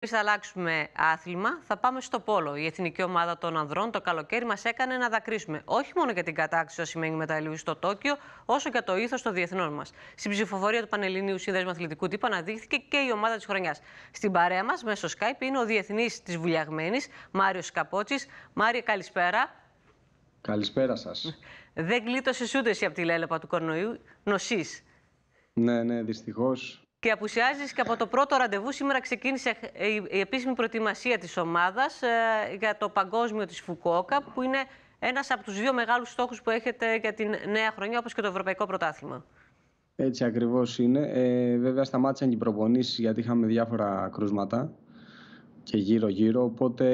Εμεί θα αλλάξουμε άθλημα, θα πάμε στο Πόλο. Η εθνική ομάδα των ανδρών το καλοκαίρι μας έκανε να δακρύσουμε όχι μόνο για την κατάξυση σημαίνει μεταλλίους στο Τόκιο, όσο και το ήθος των διεθνών μας. Στην ψηφοφορία του Πανελληνίου Σύνδεσμου Αθλητικού Τύπου αναδείχθηκε και η ομάδα της χρονιάς. Στην παρέα μας, μέσω Skype, είναι ο διεθνής της Βουλιαγμένης, Μάριος Καπότση. Μάριο, καλησπέρα. Καλησπέρα σας. Δεν γλίτωσες ούτε εσύ από τη λέλεπα του κορονοϊού, νοσή. Ναι, ναι, δυστυχώς και απουσιάζεις και από το πρώτο ραντεβού. Σήμερα ξεκίνησε η επίσημη προετοιμασία της ομάδας ε, για το Παγκόσμιο της Φουκόκα, που είναι ένας από τους δύο μεγάλους στόχους που έχετε για την νέα χρονιά, όπως και το Ευρωπαϊκό Πρωτάθλημα. Έτσι ακριβώς είναι. Ε, βέβαια, σταμάτησαν και οι προπονήσεις γιατί είχαμε διάφορα κρούσματα και γύρω-γύρω. Οπότε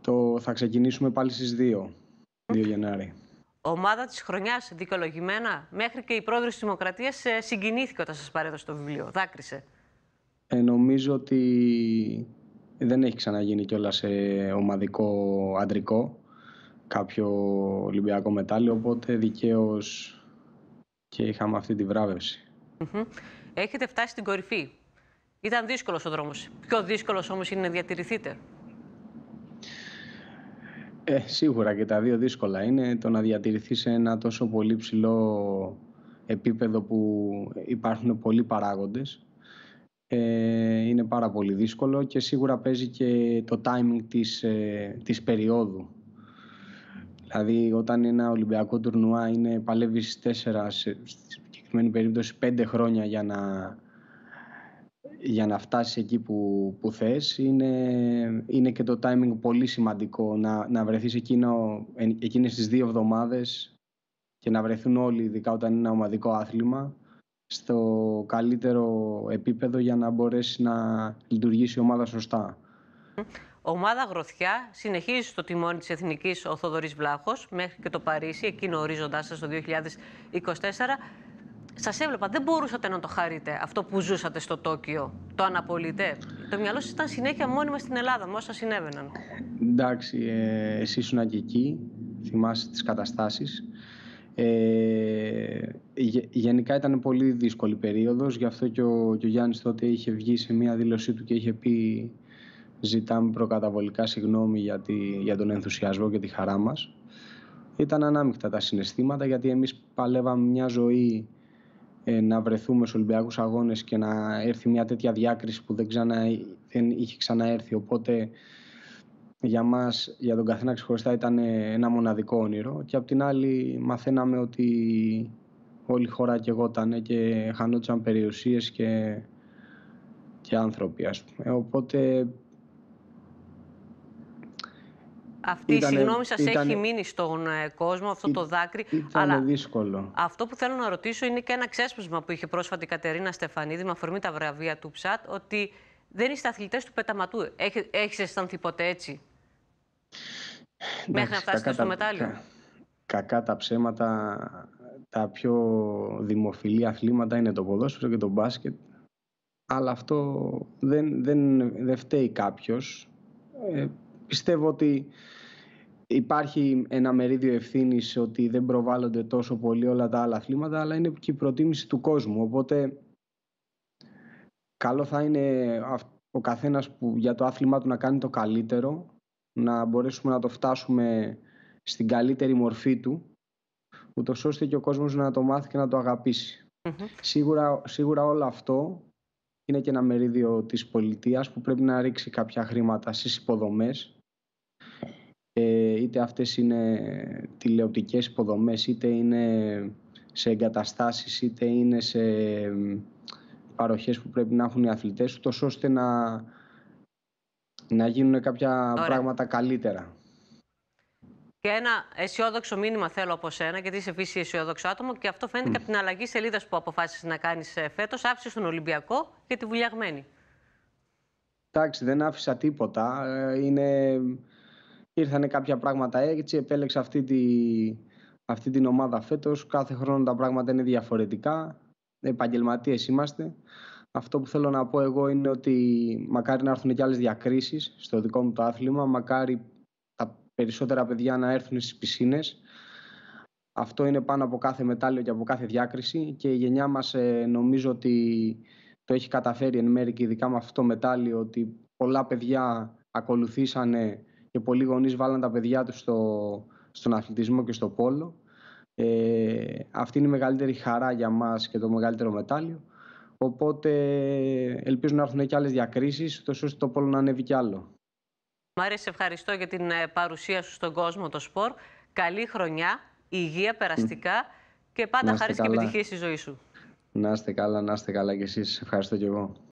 το θα ξεκινήσουμε πάλι στις 2, 2 Γενάρη ομάδα της χρονιάς, δικαιολογημένα. Μέχρι και η πρόεδρος της Δημοκρατίας ε, συγκινήθηκε όταν σας παρέδωσε το βιβλίο. Δάκρυσε. Ε, νομίζω ότι δεν έχει ξαναγίνει κιόλας σε ομαδικό αντρικό κάποιο Ολυμπιακό μετάλλιο. Οπότε δικαίως και είχαμε αυτή τη βράβευση. Έχετε φτάσει στην κορυφή. Ήταν δύσκολος ο δρόμος. Πιο δύσκολος όμως είναι να διατηρηθείτε. Ε, σίγουρα και τα δύο δύσκολα είναι το να διατηρηθείς σε ένα τόσο πολύ ψηλό επίπεδο που υπάρχουν πολλοί παράγοντες ε, είναι πάρα πολύ δύσκολο και σίγουρα παίζει και το timing της, ε, της περίοδου. Δηλαδή όταν ένα Ολυμπιακό τουρνουά είναι παλεύεις τέσσερα, σε, συγκεκριμένη περίπτωση πέντε χρόνια για να για να φτάσεις εκεί που, που θες είναι, είναι και το timing πολύ σημαντικό να, να βρεθείς εκείνο, εκείνες τις δύο εβδομάδες και να βρεθούν όλοι ειδικά όταν είναι ένα ομαδικό άθλημα στο καλύτερο επίπεδο για να μπορέσει να λειτουργήσει η ομάδα σωστά. Ομάδα Γροθιά συνεχίζεις στο τιμόνι της Εθνικής ο Θοδωρής Βλάχος μέχρι και το Παρίσι, εκείνο ορίζοντάς σας το 2024. Σας έβλεπα, δεν μπορούσατε να το χαρείτε αυτό που ζούσατε στο Τόκιο. Το αναπολύτε. Το μυαλό σας ήταν συνέχεια μόνιμα στην Ελλάδα, με όσα συνέβαιναν. Εντάξει, ε, εσύ ήσουν και εκεί. Θυμάσαι τις καταστάσεις. Ε, γενικά ήταν πολύ δύσκολη περίοδος γι' αυτό και ο, Γιάννης τότε είχε βγει σε μία δήλωσή του και είχε πει ζητάμε προκαταβολικά συγγνώμη για, για τον ενθουσιασμό και τη χαρά μας ήταν ανάμεικτα τα συναισθήματα γιατί εμείς παλεύαμε μια ζωή ε, να βρεθούμε στους Ολυμπιακούς Αγώνες και να έρθει μια τέτοια διάκριση που δεν, ξανα, δεν είχε ξαναέρθει. Οπότε για μας, για τον καθένα ξεχωριστά ήταν ε, ένα μοναδικό όνειρο και απ' την άλλη μαθαίναμε ότι όλη η χώρα ήταν και χανόντουσαν περιουσίες και, και άνθρωποι πούμε. Οπότε αυτή η συγγνώμη σας έχει μείνει στον ε, κόσμο, αυτό ή, το δάκρυ. αλλά δύσκολο. Αυτό που θέλω να ρωτήσω είναι και ένα ξέσπασμα που είχε πρόσφατα Κατερίνα και ενα ξεσπασμα που ειχε πρόσφατη η κατερινα στεφανιδη με αφορμή τα βραβεία του ΨΑΤ, ότι δεν είστε αθλητές του πεταματού. Έχει έχεις αισθανθεί ποτέ έτσι. μέχρι να φτάσετε στο μετάλλιο. κακά τα ψέματα, τα πιο δημοφιλή αθλήματα είναι το ποδόσφαιρο και το μπάσκετ. Αλλά αυτό δεν, δεν, δεν φταίει κάποιος. Ε, Πιστεύω ότι υπάρχει ένα μερίδιο ευθύνης ότι δεν προβάλλονται τόσο πολύ όλα τα άλλα αθλήματα, αλλά είναι και η προτίμηση του κόσμου. Οπότε, καλό θα είναι ο καθένας που για το άθλημά του να κάνει το καλύτερο, να μπορέσουμε να το φτάσουμε στην καλύτερη μορφή του, ούτως ώστε και ο κόσμος να το μάθει και να το αγαπησει Σίγουρα, σίγουρα όλο αυτό είναι και ένα μερίδιο της πολιτείας που πρέπει να ρίξει κάποια χρήματα στις υποδομές ε, είτε αυτές είναι τηλεοπτικές υποδομές είτε είναι σε εγκαταστάσεις είτε είναι σε παροχές που πρέπει να έχουν οι αθλητές ώστε να, να γίνουν κάποια πράγματα καλύτερα. Και ένα αισιόδοξο μήνυμα θέλω από σένα, γιατί είσαι φύση αισιόδοξο άτομο και αυτό φαίνεται mm. και από την αλλαγή σελίδας που αποφάσισες να κάνεις ε, φέτος. Άφησες τον Ολυμπιακό και τη βουλιαγμένη. Εντάξει, δεν άφησα τίποτα. Ε, είναι... Ήρθανε κάποια πράγματα έτσι, επέλεξα αυτή, τη... αυτή την ομάδα φέτος. Κάθε χρόνο τα πράγματα είναι διαφορετικά. Επαγγελματίες είμαστε. Αυτό που θέλω να πω εγώ είναι ότι μακάρι να έρθουν και άλλες διακρίσεις στο δικό μου το άθλημα. Μακάρι περισσότερα παιδιά να έρθουν στις πισίνες. Αυτό είναι πάνω από κάθε μετάλλιο και από κάθε διάκριση και η γενιά μας ε, νομίζω ότι το έχει καταφέρει εν μέρει και ειδικά με αυτό το μετάλλιο ότι πολλά παιδιά ακολουθήσανε και πολλοί γονείς βάλαν τα παιδιά τους στο, στον αθλητισμό και στο πόλο. Ε, αυτή είναι η μεγαλύτερη χαρά για μας και το μεγαλύτερο μετάλλιο. Οπότε ελπίζω να έρθουν και άλλες διακρίσεις, ώστε το πόλο να ανέβει κι άλλο. Μάρια, σε ευχαριστώ για την ε, παρουσία σου στον κόσμο το σπορ. Καλή χρονιά, υγεία περαστικά και πάντα χάρη και επιτυχία στη ζωή σου. Να είστε καλά, να είστε καλά κι εσείς. Ευχαριστώ κι εγώ.